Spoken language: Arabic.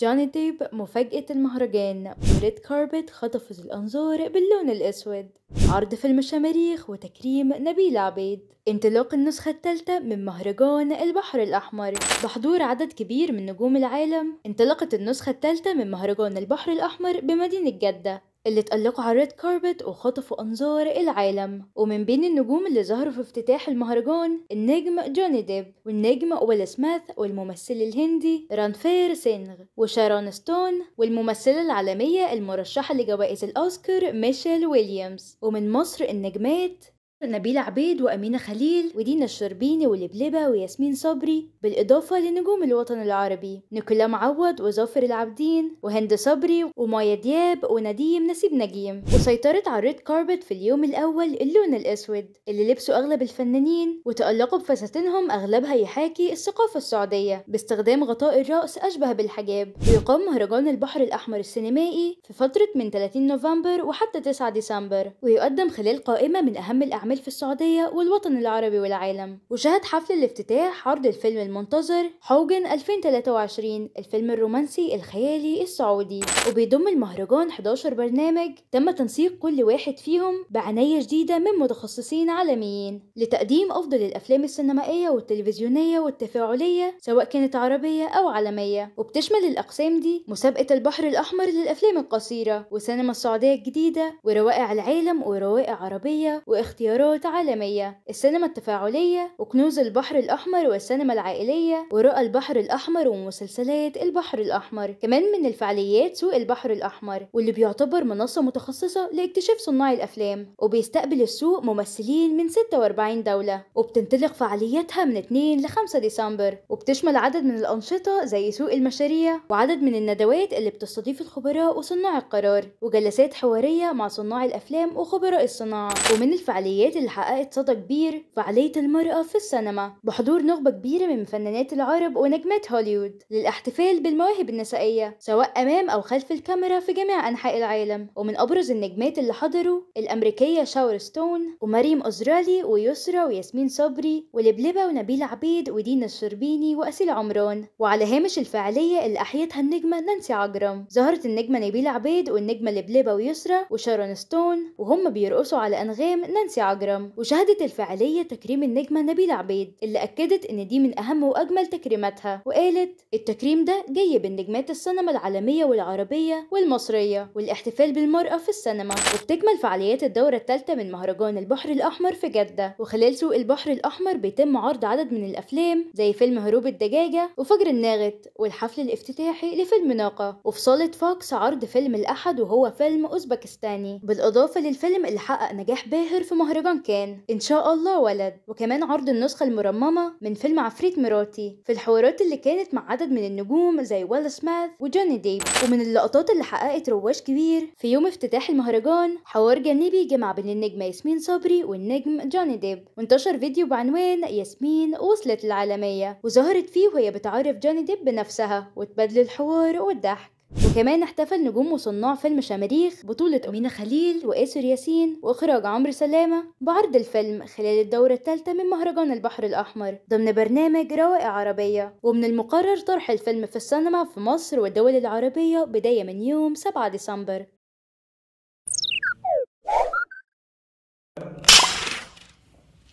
جوني ديب مفاجأة المهرجان وريد كاربت خطفت الأنظار باللون الأسود عرض فيلم المشامريخ وتكريم نبيل عبيد انطلاق النسخة الثالثة من مهرجان البحر الأحمر بحضور عدد كبير من نجوم العالم انطلقت النسخة الثالثة من مهرجان البحر الأحمر بمدينة جدة اللي اتألقوا على الريد كاربت وخطفوا أنظار العالم ومن بين النجوم اللي ظهروا في افتتاح المهرجان النجم جوني ديب والنجم ويل سميث والممثل الهندي رانفير سينغ وشارون ستون والممثلة العالمية المرشحة لجوائز الأوسكار ميشيل ويليامز ومن مصر النجمات نبيلة عبيد وأمينة خليل ودينا الشربيني ولبلبة وياسمين صبري بالإضافة لنجوم الوطن العربي نيكولا معوض وظافر العابدين وهند صبري ومايا دياب ونديم نسيب نجيم وسيطرت على الريد كاربت في اليوم الأول اللون الأسود اللي لبسه أغلب الفنانين وتألقوا بفساتينهم أغلبها يحاكي الثقافة السعودية باستخدام غطاء الرأس أشبه بالحجاب ويقام مهرجان البحر الأحمر السينمائي في فترة من 30 نوفمبر وحتى 9 ديسمبر ويقدم خلال قائمة من أهم الأعمال الأعمال في السعودية والوطن العربي والعالم وشهد حفل الافتتاح عرض الفيلم المنتظر حوجن 2023 الفيلم الرومانسي الخيالي السعودي وبيضم المهرجان 11 برنامج تم تنسيق كل واحد فيهم بعناية جديدة من متخصصين عالميين لتقديم أفضل الأفلام السينمائية والتلفزيونية والتفاعلية سواء كانت عربية أو عالمية وبتشمل الأقسام دي مسابقة البحر الأحمر للأفلام القصيرة وسينما السعودية الجديدة وروائع العالم وروائع عربية واختيار دورات عالمية السينما التفاعلية وكنوز البحر الأحمر والسينما العائلية ورؤى البحر الأحمر ومسلسلات البحر الأحمر كمان من الفعاليات سوق البحر الأحمر واللي بيعتبر منصة متخصصة لاكتشاف صناع الأفلام وبيستقبل السوق ممثلين من 46 دولة وبتنطلق فعالياتها من 2 ل 5 ديسمبر وبتشمل عدد من الأنشطة زي سوق المشاريع وعدد من الندوات اللي بتستضيف الخبراء وصناع القرار وجلسات حوارية مع صناع الأفلام وخبراء الصناعة ومن الفعاليات الفعاليات اللي حققت صدى كبير فعالية المرأة في السينما بحضور نخبة كبيرة من فنانات العرب ونجمات هوليوود للاحتفال بالمواهب النسائية سواء أمام أو خلف الكاميرا في جميع أنحاء العالم ومن أبرز النجمات اللي حضروا الأمريكية شاور ستون ومريم أزرالي ويسرا وياسمين صبري ولبلبة ونبيل عبيد ودينا الشربيني وأسيل عمران وعلى هامش الفعالية اللي أحيتها النجمة نانسي عجرم ظهرت النجمة نبيل عبيد والنجمة لبلبة ويسرا وشارون ستون وهم بيرقصوا على أنغام نانسي عجرم العجرم وشهدت الفعالية تكريم النجمة نبيلة عبيد اللي أكدت إن دي من أهم وأجمل تكريماتها وقالت التكريم ده جاي بالنجمات السينما العالمية والعربية والمصرية والاحتفال بالمرأة في السينما وبتكمل فعاليات الدورة الثالثة من مهرجان البحر الأحمر في جدة وخلال سوق البحر الأحمر بيتم عرض عدد من الأفلام زي فيلم هروب الدجاجة وفجر الناغت والحفل الافتتاحي لفيلم ناقة وفي صالة فوكس عرض فيلم الأحد وهو فيلم أوزبكستاني بالإضافة للفيلم اللي حقق نجاح باهر في مهرجان أيضا كان إن شاء الله ولد وكمان عرض النسخة المرممة من فيلم عفريت مراتي في الحوارات اللي كانت مع عدد من النجوم زي ويل سميث وجوني ديب ومن اللقطات اللي حققت رواج كبير في يوم افتتاح المهرجان حوار جانبي جمع بين النجمة ياسمين صبري والنجم جوني ديب وانتشر فيديو بعنوان ياسمين وصلت العالمية وظهرت فيه وهي بتعرف جوني ديب بنفسها وتبدل الحوار والضحك وكمان احتفل نجوم وصناع فيلم شماريخ بطولة أمينة خليل وآسر ياسين وإخراج عمرو سلامة بعرض الفيلم خلال الدورة الثالثة من مهرجان البحر الأحمر ضمن برنامج روائع عربية ومن المقرر طرح الفيلم في السينما في مصر والدول العربية بداية من يوم 7 ديسمبر